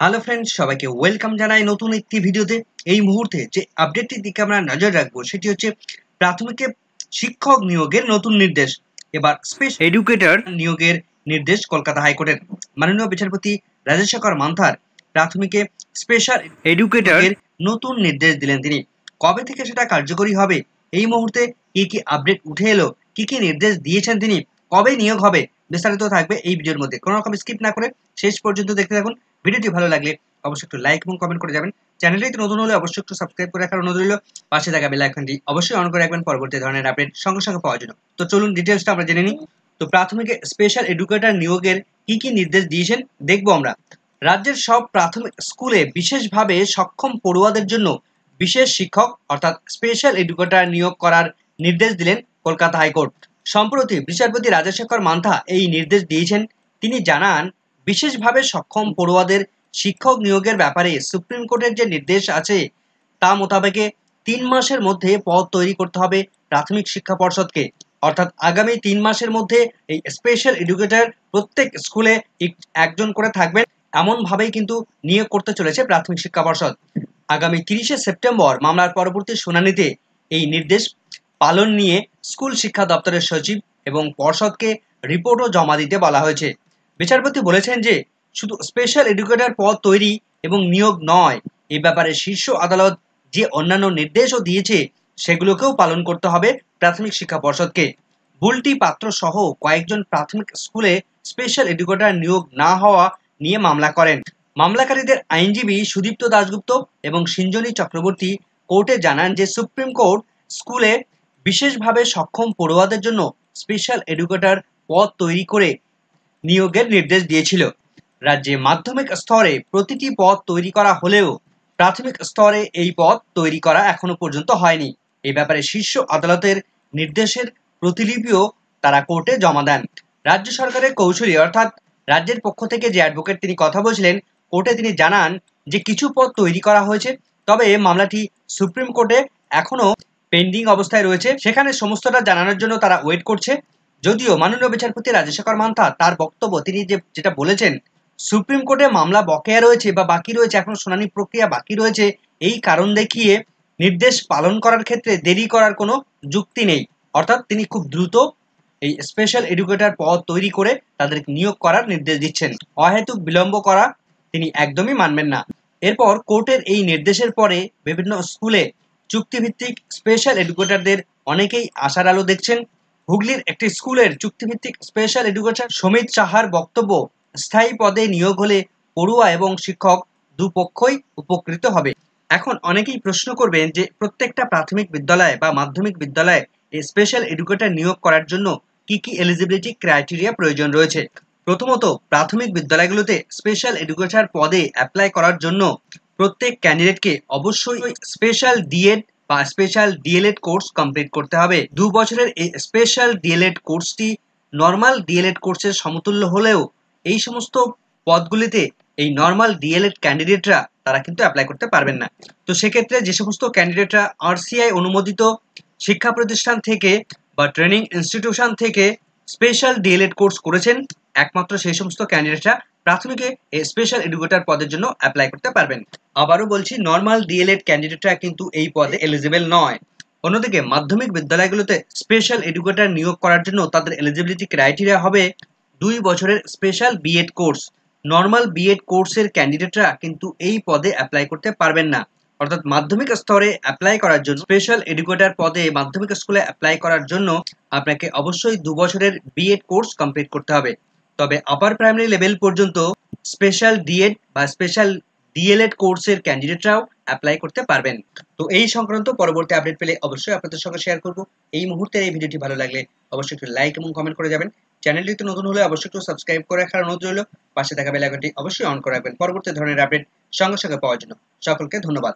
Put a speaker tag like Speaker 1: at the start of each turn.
Speaker 1: hello friends সবাইকে welcome জানাই নতুন একটি ভিডিওতে এই মুহূর্তে যে আপডেটটির দিকে আমরা নজর রাখবো সেটি হচ্ছে প্রাথমিকে শিক্ষক নিয়োগের নতুন নির্দেশ এবার স্পেশ এডুকেটর নিয়োগের নির্দেশ কলকাতা হাইকোর্টের মাননীয় বিচারপতি রাজেশেখর মান্থার প্রাথমিকে স্পেশাল এডুকেটরের নতুন নির্দেশ দিলেন তিনি কবে থেকে সেটা কার্যকরী হবে এই মুহূর্তে কি কি আপডেট উঠে এলো কি কি নির্দেশ দিয়েছেন তিনি কবে নিয়োগ হবে বিস্তারিত থাকবে এই ভিডিওর মধ্যে কোনো রকম স্কিপ না করে শেষ পর্যন্ত দেখতে থাকুন ভিডিওটি ভালো লাগলে অবশ্যই একটু লাইক এবং কমেন্ট করে যাবেন চ্যানেলটি নতুন হলে অবশ্যই একটু সাবস্ক্রাইব করে রাখার অনুরোধ রইল পাশে থাকা বেল আইকনটি অবশ্যই অন করে রাখবেন পরবর্তী ধরনের আপডেট সঙ্গে সঙ্গে পাওয়ার জন্য তো চলুন ডিটেলসটা আমরা জেনে নিই তো প্রাথমিকে স্পেশাল এডুকেটর নিয়োগের কি কি নির্দেশ দিয়েছেন দেখবো আমরা রাজ্যের সব প্রাথমিক স্কুলে বিশেষভাবে সক্ষম পড়ুয়াদের জন্য বিশেষ শিক্ষক অর্থাৎ স্পেশাল এডুকেটর নিয়োগ করার নির্দেশ দিলেন কলকাতা হাইকোর্ট সম্প্রতি বিচারপতি রাজশেখর মান্থা এই নির্দেশ দিয়েছেন তিনি জানান বিশেষভাবে সক্ষম পড়ুয়াদের শিক্ষক নিয়োগের ব্যাপারে সুপ্রিম কোর্টের যে নির্দেশ আছে তা মোতাবেকে তিন মাসের মধ্যে পদ তৈরি করতে হবে প্রাথমিক শিক্ষা পর্ষদকে অর্থাৎ আগামী তিন মাসের মধ্যে এই স্পেশাল এডুকেটার প্রত্যেক স্কুলে একজন করে থাকবেন এমনভাবেই কিন্তু নিয়োগ করতে চলেছে প্রাথমিক শিক্ষা পর্ষদ আগামী তিরিশে সেপ্টেম্বর মামলার পরবর্তী শুনানিতে এই নির্দেশ পালন নিয়ে স্কুল শিক্ষা দপ্তরের সচিব এবং পর্ষদকে রিপোর্টও জমা দিতে বলা হয়েছে বিচারপতি বলেছেন যে শুধু স্পেশাল এডুকেটর পদ তৈরি এবং নিয়োগ নয় এ ব্যাপারে শীর্ষ আদালত যে অন্যান্য নির্দেশও দিয়েছে সেগুলোকেও পালন করতে হবে প্রাথমিক শিক্ষা পর্ষদকে বুলটি পাত্র সহ কয়েকজন প্রাথমিক স্কুলে স্পেশাল এডুকেটর নিয়োগ না হওয়া নিয়ে মামলা করেন মামলাকারীদের আইনজীবী সুদীপ্ত দাশগুপ্ত এবং সিঞ্জনী চক্রবর্তী কোর্টে জানান যে সুপ্রিম কোর্ট স্কুলে বিশেষভাবে সক্ষম পড়ুয়াদের জন্য স্পেশাল এডুকেটর পদ তৈরি করে নিয়োগের নির্দেশ দিয়েছিল রাজ্যে মাধ্যমিক স্তরে প্রতিটি পদ তৈরি করা হলেও প্রাথমিক স্তরে এই পদ তৈরি করা এখনো পর্যন্ত হয়নি এ ব্যাপারে শীর্ষ আদালতের নির্দেশের প্রতিলিপিও তারা কোর্টে জমা দেন রাজ্য সরকারের কৌশলী অর্থাৎ রাজ্যের পক্ষ থেকে যে অ্যাডভোকেট তিনি কথা বলছিলেন কোর্টে তিনি জানান যে কিছু পদ তৈরি করা হয়েছে তবে মামলাটি সুপ্রিম কোর্টে এখনো পেন্ডিং অবস্থায় রয়েছে সেখানে সমস্তটা জানানোর জন্য তারা ওয়েট করছে যদিও মাননীয় বিচারপতি রাজেশেখর মান্থা তার বক্তব্য তিনি যে যেটা বলেছেন সুপ্রিম কোর্টে মামলা বকেয়া রয়েছে বা বাকি রয়েছে এখন শুনানি প্রক্রিয়া বাকি রয়েছে এই কারণ দেখিয়ে নির্দেশ পালন করার ক্ষেত্রে দেরি করার কোনো যুক্তি নেই অর্থাৎ তিনি খুব দ্রুত এই স্পেশাল এডুকেটর পদ তৈরি করে তাদের নিয়োগ করার নির্দেশ দিচ্ছেন অহেতুক বিলম্ব করা তিনি একদমই মানবেন না এরপর কোর্টের এই নির্দেশের পরে বিভিন্ন স্কুলে চুক্তিভিত্তিক স্পেশাল এডুকেটারদের অনেকেই আশার আলো দেখছেন হুগলির একটি স্কুলের চুক্তিভিত্তিক স্পেশাল এডুকেশন সমিত সাহার বক্তব্য স্থায়ী পদে নিয়োগ হলে পড়ুয়া এবং শিক্ষক দুপক্ষই উপকৃত হবে এখন অনেকেই প্রশ্ন করবেন যে প্রত্যেকটা প্রাথমিক বিদ্যালয় বা মাধ্যমিক বিদ্যালয়ে স্পেশাল এডুকেটর নিয়োগ করার জন্য কি কি এলিজিবিলিটি ক্রাইটেরিয়া প্রয়োজন রয়েছে প্রথমত প্রাথমিক বিদ্যালয়গুলোতে স্পেশাল এডুকেটর পদে অ্যাপ্লাই করার জন্য প্রত্যেক ক্যান্ডিডেটকে অবশ্যই স্পেশাল ডিএড বা স্পেশাল ডিএলএড কোর্স কমপ্লিট করতে হবে দু বছরের এই স্পেশাল ডিএলএড কোর্সটি নর্মাল ডিএলএড কোর্সের সমতুল্য হলেও এই সমস্ত পদগুলিতে এই নর্মাল ডিএলএড ক্যান্ডিডেটরা তারা কিন্তু অ্যাপ্লাই করতে পারবেন না তো সেক্ষেত্রে যে সমস্ত ক্যান্ডিডেটরা আরসিআই অনুমোদিত শিক্ষা প্রতিষ্ঠান থেকে বা ট্রেনিং ইনস্টিটিউশন থেকে স্পেশাল ডিএলএড কোর্স করেছেন একমাত্র সেই সমস্ত ক্যান্ডিডেটরা প্রাথমিকে স্পেশাল এডুকেটর পদের জন্য অ্যাপ্লাই করতে পারবেন আবারও বলছি নর্মাল ডিএলএড ক্যান্ডিডেটরা কিন্তু এই পদে এলিজিবল নয় অন্যদিকে মাধ্যমিক বিদ্যালয়গুলোতে স্পেশাল এডুকেটর নিয়োগ করার জন্য তাদের এলিজিবিলিটি ক্রাইটেরিয়া হবে দুই বছরের special BEd course normal BEd কোর্সের ক্যান্ডিডেটরা কিন্তু এই পদে অ্যাপ্লাই করতে পারবেন না অর্থাৎ মাধ্যমিক স্তরে অ্যাপ্লাই করার জন্য স্পেশাল এডুকেটর পদে মাধ্যমিক স্কুলে অ্যাপ্লাই করার জন্য আপনাকে অবশ্যই দু বছরের বিএড কোর্স কমপ্লিট করতে হবে তবে আপার প্রাইমারি লেভেল পর্যন্ত স্পেশাল ডিএড বা স্পেশাল ডিএলএড কোর্সের ক্যান্ডিডেটরাও অ্যাপ্লাই করতে পারবেন তো এই সংক্রান্ত পরবর্তী আপডেট পেলে অবশ্যই আপনাদের সঙ্গে শেয়ার করব এই মুহূর্তে এই ভিডিওটি ভালো লাগলে অবশ্যই একটু লাইক এবং কমেন্ট করে যাবেন চ্যানেলটিতে নতুন হলে অবশ্যই একটু সাবস্ক্রাইব করে রাখার অনুরোধ রইল পাশে থাকা বেল অবশ্যই অন করে রাখবেন পরবর্তী ধরনের আপডেট সঙ্গে সঙ্গে পাওয়ার জন্য সকলকে ধন্যবাদ